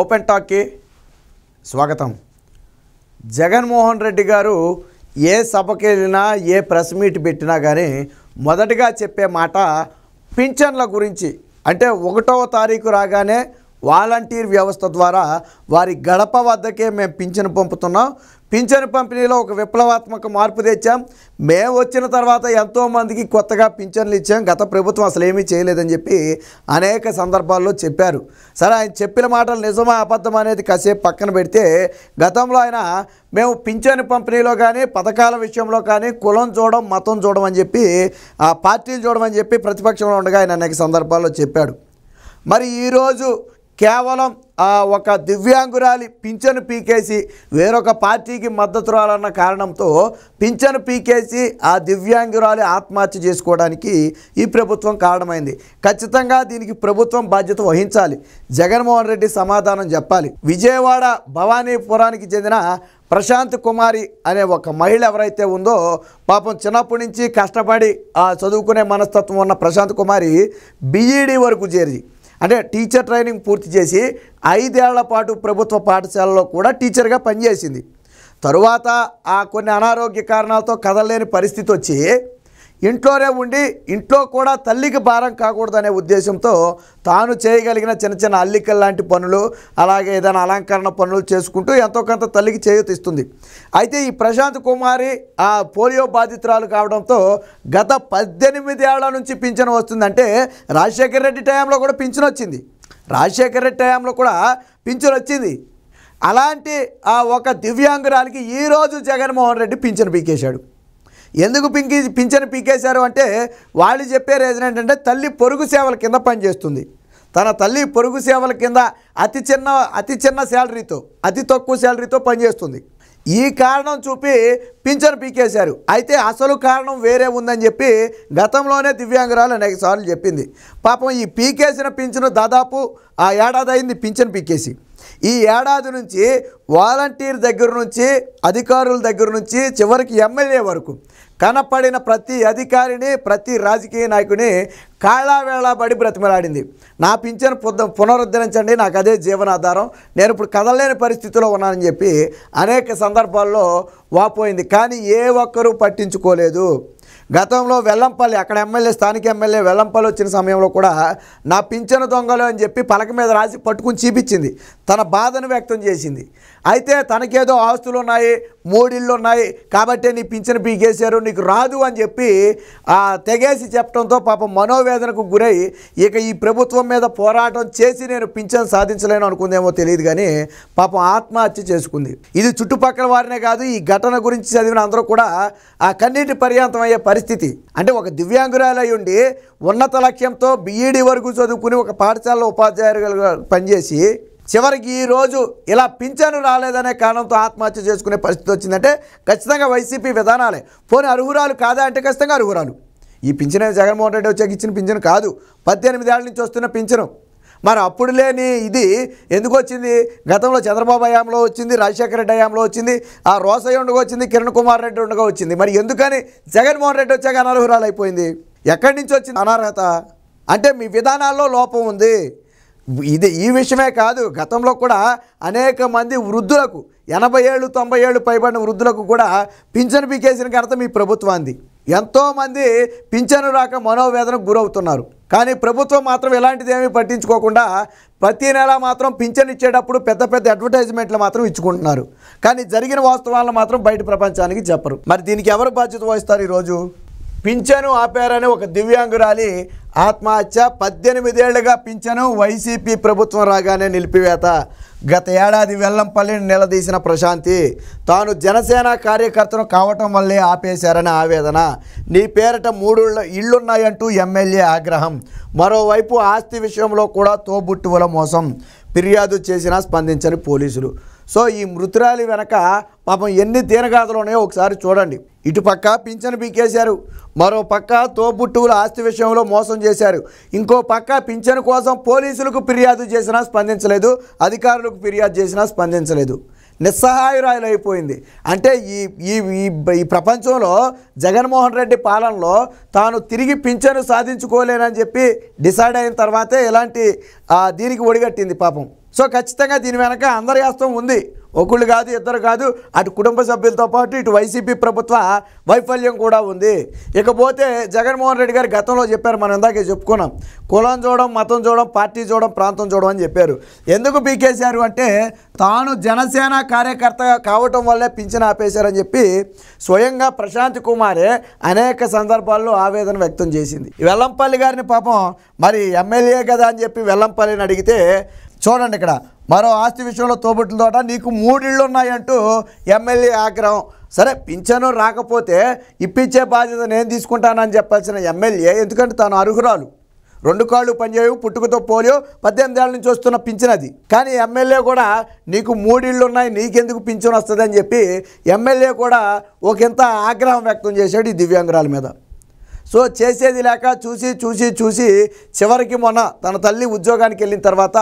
open టాక్కి స్వాగతం జగన్మోహన్ రెడ్డి గారు ఏ సభకి వెళ్ళినా ఏ ప్రెస్ మీట్ పెట్టినా కానీ మొదటిగా చెప్పే మాట పింఛన్ల గురించి అంటే ఒకటవ తారీఖు రాగానే వాలంటీర్ వ్యవస్థ ద్వారా వారి గడప వద్దకే మేము పింఛను పంపుతున్నాం పింఛను పంపిణీలో ఒక విప్లవాత్మక మార్పు తెచ్చాం మేము వచ్చిన తర్వాత ఎంతోమందికి కొత్తగా పింఛన్లు ఇచ్చాం గత ప్రభుత్వం అసలు ఏమీ చేయలేదని చెప్పి అనేక సందర్భాల్లో చెప్పారు సరే ఆయన చెప్పిన మాటలు నిజమా అబద్ధం అనేది కాసేపు పక్కన పెడితే గతంలో ఆయన మేము పింఛను పంపిణీలో కానీ పథకాల విషయంలో కానీ కులం చూడడం మతం చూడడం అని చెప్పి ఆ పార్టీలు చూడమని చెప్పి ప్రతిపక్షంలో ఉండగా ఆయన అనేక సందర్భాల్లో చెప్పాడు మరి ఈరోజు కేవలం ఒక దివ్యాంగురాలి పింఛను పీకేసి వేరొక పార్టీకి మద్దతు రాలన్న కారణంతో పింఛను పీకేసి ఆ దివ్యాంగురాలి ఆత్మహత్య చేసుకోవడానికి ఈ ప్రభుత్వం కారణమైంది ఖచ్చితంగా దీనికి ప్రభుత్వం బాధ్యత వహించాలి జగన్మోహన్ రెడ్డి సమాధానం చెప్పాలి విజయవాడ భవానీపురానికి చెందిన ప్రశాంత్ కుమారి అనే ఒక మహిళ ఎవరైతే ఉందో పాపం చిన్నప్పటి నుంచి కష్టపడి చదువుకునే మనస్తత్వం ఉన్న ప్రశాంత్ కుమారి బీఈడి వరకు చేరి అంటే టీచర్ ట్రైనింగ్ పూర్తి చేసి ఐదేళ్ల పాటు ప్రభుత్వ పాఠశాలలో కూడా టీచర్గా పనిచేసింది తరువాత ఆ కొన్ని అనారోగ్య కారణాలతో కదలలేని పరిస్థితి వచ్చి ఇంట్లోనే ఉండి ఇంట్లో కూడా తల్లికి భారం కాకూడదనే ఉద్దేశంతో తాను చేయగలిగిన చిన్న చిన్న అల్లికల్ లాంటి పనులు అలాగే ఏదైనా అలంకరణ పనులు చేసుకుంటూ ఎంతో కొంత తల్లికి చేయూతిస్తుంది అయితే ఈ ప్రశాంత్ కుమారి ఆ పోలియో బాధితురాలు కావడంతో గత పద్దెనిమిదేళ్ల నుంచి పింఛను వస్తుందంటే రాజశేఖర రెడ్డి టైంలో కూడా పింఛను వచ్చింది రాజశేఖర రెడ్డి టైంలో కూడా పింఛను వచ్చింది అలాంటి ఆ ఒక దివ్యాంగురాలకి ఈరోజు జగన్మోహన్ రెడ్డి పింఛను పీకేశాడు ఎందుకు పింకి పింఛను పీకేశారు అంటే వాళ్ళు చెప్పే రీజన్ ఏంటంటే తల్లి పొరుగు సేవల కింద పనిచేస్తుంది తన తల్లి పొరుగు సేవల కింద అతి చిన్న అతి చిన్న శాలరీతో అతి తక్కువ శాలరీతో పనిచేస్తుంది ఈ కారణం చూపి పింఛను పీకేశారు అయితే అసలు కారణం వేరే ఉందని చెప్పి గతంలోనే దివ్యాంగురాలు అనేక సార్లు చెప్పింది పాపం ఈ పీకేసిన పింఛను దాదాపు ఆ ఏడాది అయింది పింఛను పీకేసి ఈ ఏడాది నుంచి వాలంటీర్ దగ్గర నుంచి అధికారుల దగ్గర నుంచి చివరికి ఎమ్మెల్యే వరకు కనపడిన ప్రతి అధికారిని ప్రతి రాజకీయ నాయకుని కాళావేళబడి బ్రతిమలాడింది నా పింఛను పునరుద్ధరించండి నాకు అదే జీవనాధారం నేను ఇప్పుడు కదలలేని పరిస్థితిలో ఉన్నానని చెప్పి అనేక సందర్భాల్లో వాపోయింది కానీ ఏ ఒక్కరూ పట్టించుకోలేదు గతంలో వెల్లంపల్లి అక్కడ ఎమ్మెల్యే స్థానిక ఎమ్మెల్యే వెల్లంపల్లి వచ్చిన సమయంలో కూడా నా పింఛను దొంగలు అని చెప్పి పలక మీద రాసి పట్టుకుని చూపించింది తన బాధను వ్యక్తం చేసింది అయితే తనకేదో ఆస్తులు ఉన్నాయి మూడిళ్ళు ఉన్నాయి కాబట్టి నీ పింఛను పీకేశారు నీకు రాదు అని చెప్పి తెగేసి చెప్పడంతో పాపం మనోవేదనకు గురై ఇక ఈ ప్రభుత్వం మీద పోరాటం చేసి నేను పింఛను సాధించలేను అనుకుందేమో తెలియదు కానీ పాపం ఆత్మహత్య చేసుకుంది ఇది చుట్టుపక్కల వారినే కాదు ఈ ఘటన గురించి చదివిన అందరూ కూడా ఆ కన్నీటి పర్యాంతం అయ్యే పరిస్థితి అంటే ఒక దివ్యాంగురాలై ఉండి ఉన్నత లక్ష్యంతో బీఈడీ e వరకు చదువుకుని ఒక పాఠశాలలో ఉపాధ్యాయులుగా పనిచేసి చివరికి ఈరోజు ఇలా పింఛను రాలేదనే కారణంతో ఆత్మహత్య చేసుకునే పరిస్థితి వచ్చిందంటే ఖచ్చితంగా వైసీపీ విధానాలే పోనీ అర్హురాలు కాదా అంటే ఖచ్చితంగా అర్హురాలు ఈ పింఛను జగన్మోహన్ రెడ్డి వచ్చాక ఇచ్చిన పింఛను కాదు పద్దెనిమిది ఏళ్ళ నుంచి వస్తున్న పింఛను మరి అప్పుడు లేని ఇది ఎందుకు వచ్చింది గతంలో చంద్రబాబు హయాంలో వచ్చింది రాజశేఖర రెడ్డి హయాంలో వచ్చింది ఆ రోసయ్య ఉండగా వచ్చింది కిరణ్ కుమార్ రెడ్డి ఉండగా వచ్చింది మరి ఎందుకని జగన్మోహన్ రెడ్డి వచ్చాక అనర్హురాలు అయిపోయింది ఎక్కడి నుంచి వచ్చింది అనర్హత అంటే మీ విధానాల్లో లోపం ఉంది ఇది ఈ విషయమే కాదు గతంలో కూడా అనేక మంది వృద్ధులకు ఎనభై ఏళ్ళు తొంభై ఏళ్ళు పైబడిన వృద్ధులకు కూడా పింఛను పీకేసిన ఘనత మీ ప్రభుత్వాన్ని ఎంతోమంది పింఛను రాక మనోవేదనకు గురవుతున్నారు కానీ ప్రభుత్వం మాత్రం ఎలాంటిది ఏమీ పట్టించుకోకుండా ప్రతి నెల మాత్రం పింఛన్ ఇచ్చేటప్పుడు పెద్ద పెద్ద అడ్వర్టైజ్మెంట్లు మాత్రం ఇచ్చుకుంటున్నారు కానీ జరిగిన వాస్తవాలను మాత్రం బయట ప్రపంచానికి చెప్పరు మరి దీనికి ఎవరు బాధ్యత వహిస్తారు ఈరోజు పింఛను ఆపారని ఒక దివ్యాంగురాలి ఆత్మహత్య పద్దెనిమిదేళ్లుగా పింఛను వైసీపీ ప్రభుత్వం రాగానే నిలిపివేత గత ఏడాది వెల్లంపల్లిని నిలదీసిన ప్రశాంతి తాను జనసేన కార్యకర్తను కావటం వల్లే ఆపేశారని ఆవేదన నీ పేరట మూడు ఇళ్లున్నాయంటూ ఎమ్మెల్యే ఆగ్రహం మరోవైపు ఆస్తి విషయంలో కూడా తోబుట్టువుల మోసం ఫిర్యాదు చేసినా స్పందించని పోలీసులు సో ఈ మృతురాలి వెనక పాపం ఎన్ని తీనగాథలు ఉన్నాయో ఒకసారి చూడండి ఇటుపక్క పింఛను పీకేశారు మరో పక్క తోబుట్టువుల ఆస్తి విషయంలో మోసం చేశారు ఇంకో పక్క పింఛను కోసం పోలీసులకు ఫిర్యాదు చేసినా స్పందించలేదు అధికారులకు ఫిర్యాదు చేసినా స్పందించలేదు అయిపోయింది అంటే ఈ ఈ ఈ ప్రపంచంలో జగన్మోహన్ రెడ్డి పాలనలో తాను తిరిగి పింఛను సాధించుకోలేనని చెప్పి డిసైడ్ అయిన తర్వాతే ఇలాంటి దీనికి ఒడిగట్టింది పాపం సో ఖచ్చితంగా దీని వెనక అందరి హస్తం ఉంది ఒకళ్ళు కాదు ఇద్దరు కాదు అటు కుటుంబ సభ్యులతో పాటు ఇటు వైసీపీ ప్రభుత్వ వైఫల్యం కూడా ఉంది ఇకపోతే జగన్మోహన్ రెడ్డి గారు గతంలో చెప్పారు మనం ఇందాకే చెప్పుకున్నాం కులం చూడడం మతం చూడడం పార్టీ చూడడం ప్రాంతం చూడడం అని చెప్పారు ఎందుకు పీకేశారు అంటే తాను జనసేన కార్యకర్త కావటం వల్లే పింఛన్ ఆపేశారని చెప్పి స్వయంగా ప్రశాంత్ కుమారే అనేక సందర్భాల్లో ఆవేదన వ్యక్తం చేసింది వెల్లంపల్లి గారిని పాపం మరి ఎమ్మెల్యే కదా అని చెప్పి వెల్లంపల్లిని అడిగితే చూడండి ఇక్కడ మరో ఆస్తి విషయంలో తోబుట్ల తోట నీకు మూడిళ్ళు ఉన్నాయంటూ ఎమ్మెల్యే ఆగ్రహం సరే పింఛను రాకపోతే ఇప్పించే బాధ్యత నేను తీసుకుంటానని చెప్పాల్సిన ఎమ్మెల్యే ఎందుకంటే తాను అర్హురాలు రెండు కాళ్ళు పనిచేయవు పుట్టుకతో పోలియో పద్దెనిమిది ఏళ్ళ నుంచి వస్తున్న పింఛనది కానీ ఎమ్మెల్యే కూడా నీకు మూడిళ్ళు ఉన్నాయి నీకెందుకు పింఛను వస్తుందని చెప్పి ఎమ్మెల్యే కూడా ఒకంత ఆగ్రహం వ్యక్తం చేశాడు ఈ దివ్యాంగురాల మీద సో చేసేది లేక చూసి చూసి చూసి చివరికి మొన్న తన తల్లి ఉద్యోగానికి వెళ్ళిన తర్వాత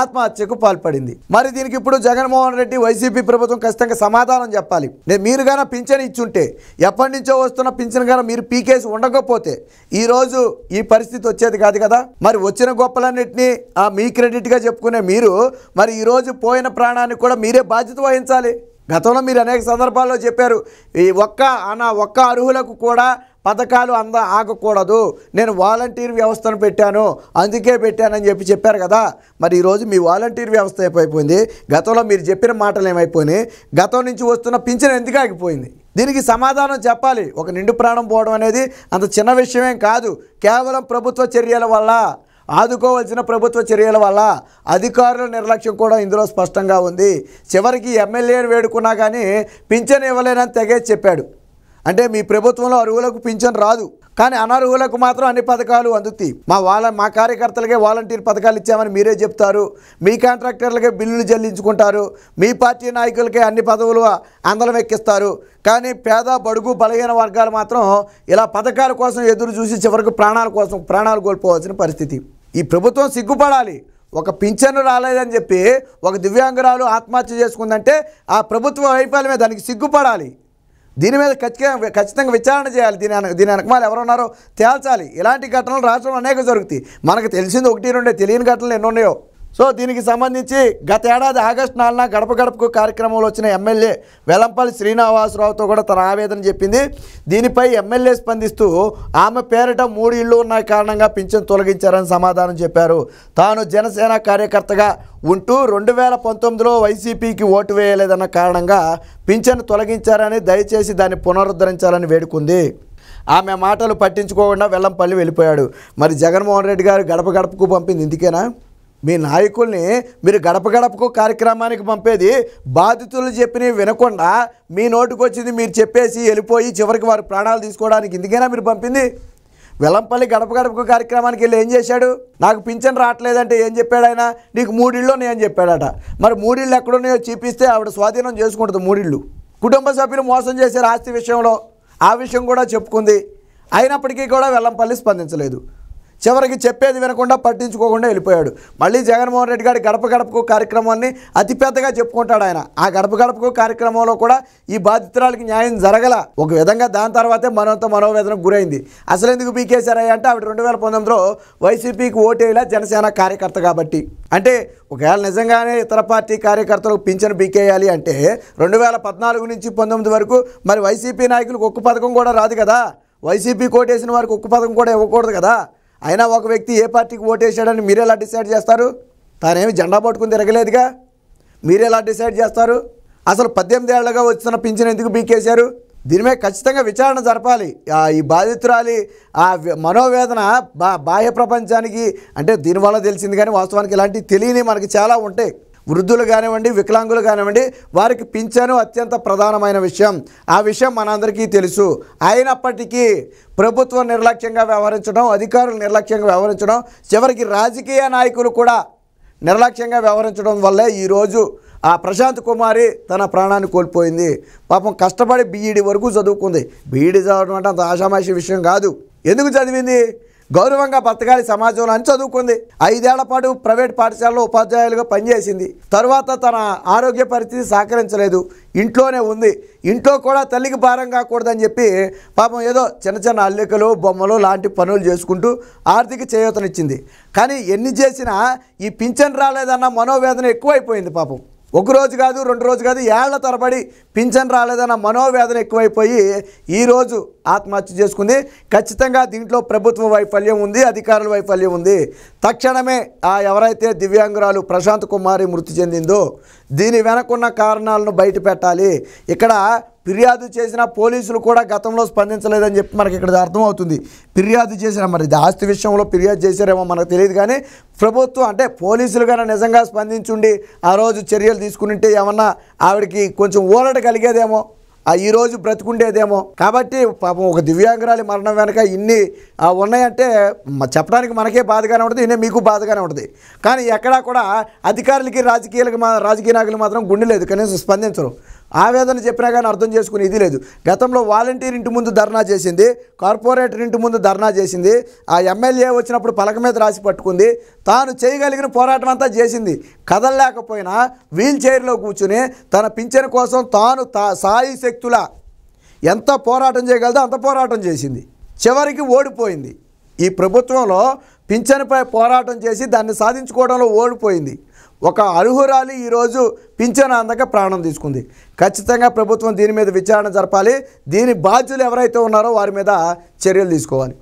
ఆత్మహత్యకు పాల్పడింది మరి దీనికి ఇప్పుడు జగన్మోహన్ రెడ్డి వైసీపీ ప్రభుత్వం ఖచ్చితంగా సమాధానం చెప్పాలి నేను మీరు గాన పింఛన్ ఇచ్చుంటే ఎప్పటి నుంచో వస్తున్న పింఛన్ గాన మీరు పీకేసి ఉండకపోతే ఈరోజు ఈ పరిస్థితి వచ్చేది కాదు కదా మరి వచ్చిన గొప్పలన్నింటినీ మీ క్రెడిట్గా చెప్పుకునే మీరు మరి ఈరోజు పోయిన ప్రాణానికి కూడా మీరే బాధ్యత వహించాలి గతంలో మీరు అనేక సందర్భాల్లో చెప్పారు ఈ ఒక్క అనా ఒక్క అర్హులకు కూడా పథకాలు అంద ఆగకూడదు నేను వాలంటీర్ వ్యవస్థను పెట్టాను అందుకే పెట్టానని చెప్పి చెప్పారు కదా మరి ఈరోజు మీ వాలంటీర్ వ్యవస్థ ఏమైపోయింది గతంలో మీరు చెప్పిన మాటలు ఏమైపోయినాయి గతం నుంచి వస్తున్న పింఛన్ ఎందుకు ఆగిపోయింది దీనికి సమాధానం చెప్పాలి ఒక నిండు ప్రాణం పోవడం అనేది అంత చిన్న విషయమేం కాదు కేవలం ప్రభుత్వ చర్యల వల్ల ఆదుకోవాల్సిన ప్రభుత్వ చర్యల వల్ల అధికారుల నిర్లక్ష్యం కూడా ఇందులో స్పష్టంగా ఉంది చివరికి ఎమ్మెల్యేను వేడుకున్నా కానీ పింఛన్ ఇవ్వలేనని తెగేసి చెప్పాడు అంటే మీ ప్రభుత్వంలో అరువులకు పింఛన్ రాదు కానీ అనర్హులకు మాత్రం అన్ని పథకాలు అందుతాయి మా వాళ్ళ మా కార్యకర్తలకే వాలంటీర్ పథకాలు ఇచ్చామని మీరే చెప్తారు మీ కాంట్రాక్టర్లకే బిల్లులు చెల్లించుకుంటారు మీ పార్టీ నాయకులకే అన్ని పదవులు అందలం ఎక్కిస్తారు కానీ పేద బడుగు బలహీన వర్గాలు మాత్రం ఇలా పథకాల కోసం ఎదురు చూసి చివరకు ప్రాణాల కోసం ప్రాణాలు కోల్పోవాల్సిన పరిస్థితి ఈ ప్రభుత్వం సిగ్గుపడాలి ఒక పింఛను రాలేదని చెప్పి ఒక దివ్యాంగురాలు ఆత్మహత్య చేసుకుందంటే ఆ ప్రభుత్వ వైఫల్యమే దానికి సిగ్గుపడాలి దీని మీద ఖచ్చితంగా ఖచ్చితంగా విచారణ చేయాలి దీని దీని వెనకమాలు ఉన్నారో తేల్చాలి ఇలాంటి ఘటనలు రాష్ట్రంలో అనేక జరుగుతాయి మనకు తెలిసింది ఒకటి రెండే తెలియని ఘటనలు ఎన్నో ఉన్నాయో సో దీనికి సంబంధించి గత ఏడాది ఆగస్టు నాలుగున గడప గడపకు కార్యక్రమంలో వచ్చిన ఎమ్మెల్యే వెలంపల్లి శ్రీనివాసరావుతో కూడా తన ఆవేదన చెప్పింది దీనిపై ఎమ్మెల్యే స్పందిస్తూ ఆమె పేరిట మూడు ఇళ్ళు ఉన్న కారణంగా పింఛన్ తొలగించారని సమాధానం చెప్పారు తాను జనసేన కార్యకర్తగా ఉంటూ రెండు వేల పంతొమ్మిదిలో వైసీపీకి ఓటు వేయలేదన్న కారణంగా పింఛన్ తొలగించారని దయచేసి దాన్ని పునరుద్ధరించాలని వేడుకుంది ఆమె మాటలు పట్టించుకోకుండా వెల్లంపల్లి వెళ్ళిపోయాడు మరి జగన్మోహన్ రెడ్డి గారు గడప గడపకు పంపింది ఇందుకేనా మీ నాయకుల్ని మీరు గడప గడపకు కార్యక్రమానికి పంపేది బాధితులు చెప్పినవి వినకుండా మీ నోటుకొచ్చింది వచ్చింది మీరు చెప్పేసి వెళ్ళిపోయి చివరికి వారు ప్రాణాలు తీసుకోవడానికి ఇందుకైనా మీరు పంపింది వెలంపల్లి గడప గడపకు కార్యక్రమానికి వెళ్ళి ఏం చేశాడు నాకు పింఛన్ రావట్లేదంటే ఏం చెప్పాడు ఆయన నీకు మూడిళ్ళు నేను చెప్పాడట మరి మూడిళ్ళు ఎక్కడున్నాయో చూపిస్తే ఆవిడ స్వాధీనం చేసుకుంటుంది మూడిళ్ళు కుటుంబ సభ్యులు మోసం చేశారు ఆస్తి విషయంలో ఆ విషయం కూడా చెప్పుకుంది అయినప్పటికీ కూడా వెల్లంపల్లి స్పందించలేదు చివరికి చెప్పేది వినకుండా పట్టించుకోకుండా వెళ్ళిపోయాడు మళ్ళీ జగన్మోహన్ రెడ్డి గారి గడప గడపకు కార్యక్రమాన్ని అతిపెద్దగా చెప్పుకుంటాడు ఆయన ఆ గడప గడపకు కార్యక్రమంలో కూడా ఈ బాధితురాలకి న్యాయం జరగల ఒక విధంగా దాని తర్వాతే మనంత మనోవేదనకు గురైంది అసలు ఎందుకు పీకేశారయ్య అంటే ఆవిడ రెండు వేల పంతొమ్మిదిలో వైసీపీకి ఓటేలా జనసేన కార్యకర్త కాబట్టి అంటే ఒకవేళ నిజంగానే ఇతర పార్టీ కార్యకర్తలకు పింఛను బీకేయాలి అంటే రెండు వేల పద్నాలుగు నుంచి పంతొమ్మిది వరకు మరి వైసీపీ నాయకులకు ఒక్క పథకం కూడా రాదు కదా వైసీపీ కోటేసిన వారికి ఒక్క పథకం కూడా ఇవ్వకూడదు కదా అయినా ఒక వ్యక్తి ఏ పార్టీకి ఓటేసాడని మీరు ఎలా డిసైడ్ చేస్తారు తానేమి జెండా పట్టుకుని తిరగలేదుగా మీరు ఎలా డిసైడ్ చేస్తారు అసలు పద్దెనిమిది ఏళ్లుగా వచ్చిన పింఛన్ ఎందుకు బీకేశారు దీని మీద ఖచ్చితంగా విచారణ జరపాలి ఈ బాధితురాలి ఆ మనోవేదన బా బాహ్య ప్రపంచానికి అంటే దీనివల్ల తెలిసింది కానీ వాస్తవానికి ఇలాంటివి తెలియని మనకి చాలా ఉంటాయి వృద్ధులు కానివ్వండి వికలాంగులు కానివ్వండి వారికి పింఛను అత్యంత ప్రధానమైన విషయం ఆ విషయం మనందరికీ తెలుసు అయినప్పటికీ ప్రభుత్వం నిర్లక్ష్యంగా వ్యవహరించడం అధికారులు నిర్లక్ష్యంగా వ్యవహరించడం చివరికి రాజకీయ నాయకులు కూడా నిర్లక్ష్యంగా వ్యవహరించడం వల్లే ఈరోజు ఆ ప్రశాంత్ కుమారి తన ప్రాణాన్ని కోల్పోయింది పాపం కష్టపడి బీఈడి e వరకు చదువుకుంది బీఈడి e చదవడం అంటే అంత ఆషామాషి విషయం కాదు ఎందుకు చదివింది గౌరవంగా బతకాలి సమాజంలో అని చదువుకుంది ఐదేళ్ల పాటు ప్రైవేట్ పాఠశాలలో ఉపాధ్యాయులుగా పనిచేసింది తర్వాత తన ఆరోగ్య పరిస్థితి సహకరించలేదు ఇంట్లోనే ఉంది ఇంట్లో కూడా తల్లికి భారం కాకూడదని చెప్పి పాపం ఏదో చిన్న చిన్న అల్లికలు బొమ్మలు లాంటి పనులు చేసుకుంటూ ఆర్థిక చేయూతనిచ్చింది కానీ ఎన్ని చేసినా ఈ పింఛన్ రాలేదన్న మనోవేదన ఎక్కువైపోయింది పాపం ఒక రోజు కాదు రెండు రోజు కాదు ఏళ్ల తరబడి పింఛన్ రాలేదన్న మనోవేదన ఎక్కువైపోయి ఈరోజు ఆత్మహత్య చేసుకుంది ఖచ్చితంగా దీంట్లో ప్రభుత్వ వైఫల్యం ఉంది అధికారుల వైఫల్యం ఉంది తక్షణమే ఆ ఎవరైతే దివ్యాంగురాలు ప్రశాంత్ కుమారి మృతి చెందిందో దీని వెనకున్న కారణాలను బయట పెట్టాలి ఇక్కడ ఫిర్యాదు చేసిన పోలీసులు కూడా గతంలో స్పందించలేదని చెప్పి మనకి ఇక్కడ అర్థమవుతుంది ఫిర్యాదు చేసిన మరి ఆస్తి విషయంలో ఫిర్యాదు చేశారేమో మనకు తెలియదు కానీ ప్రభుత్వం అంటే పోలీసులు కానీ నిజంగా స్పందించుండి ఆ రోజు చర్యలు తీసుకుని ఏమన్నా ఆవిడకి కొంచెం ఊరట కలిగేదేమో ఈరోజు బ్రతుకుండేదేమో కాబట్టి పాపం ఒక దివ్యాంగురాలి మరణం వెనక ఇన్ని ఉన్నాయంటే చెప్పడానికి మనకే బాధగానే ఉంటుంది ఇన్ని మీకు బాధగానే ఉంటుంది కానీ ఎక్కడా కూడా అధికారులకి రాజకీయాలకు రాజకీయ నాయకులు మాత్రం గుండె లేదు కనీసం స్పందించరు ఆవేదన చెప్పినా కానీ అర్థం చేసుకుని ఇది లేదు గతంలో వాలంటీర్ ఇంటి ముందు ధర్నా చేసింది కార్పొరేటర్ ఇంటి ముందు ధర్నా చేసింది ఆ ఎమ్మెల్యే వచ్చినప్పుడు పలక మీద రాసి పట్టుకుంది తాను చేయగలిగిన పోరాటం అంతా చేసింది కదలలేకపోయినా వీల్ చైర్లో కూర్చుని తన పింఛన్ కోసం తాను తా సాయి శక్తుల ఎంత పోరాటం చేయగలదో అంత పోరాటం చేసింది చివరికి ఓడిపోయింది ఈ ప్రభుత్వంలో పింఛన్పై పోరాటం చేసి దాన్ని సాధించుకోవడంలో ఓడిపోయింది ఒక అర్హురాలి ఈరోజు పింఛను అందక ప్రాణం తీసుకుంది ఖచ్చితంగా ప్రభుత్వం దీని మీద విచారణ జరపాలి దీని బాధ్యులు ఎవరైతే ఉన్నారో వారి మీద చర్యలు తీసుకోవాలి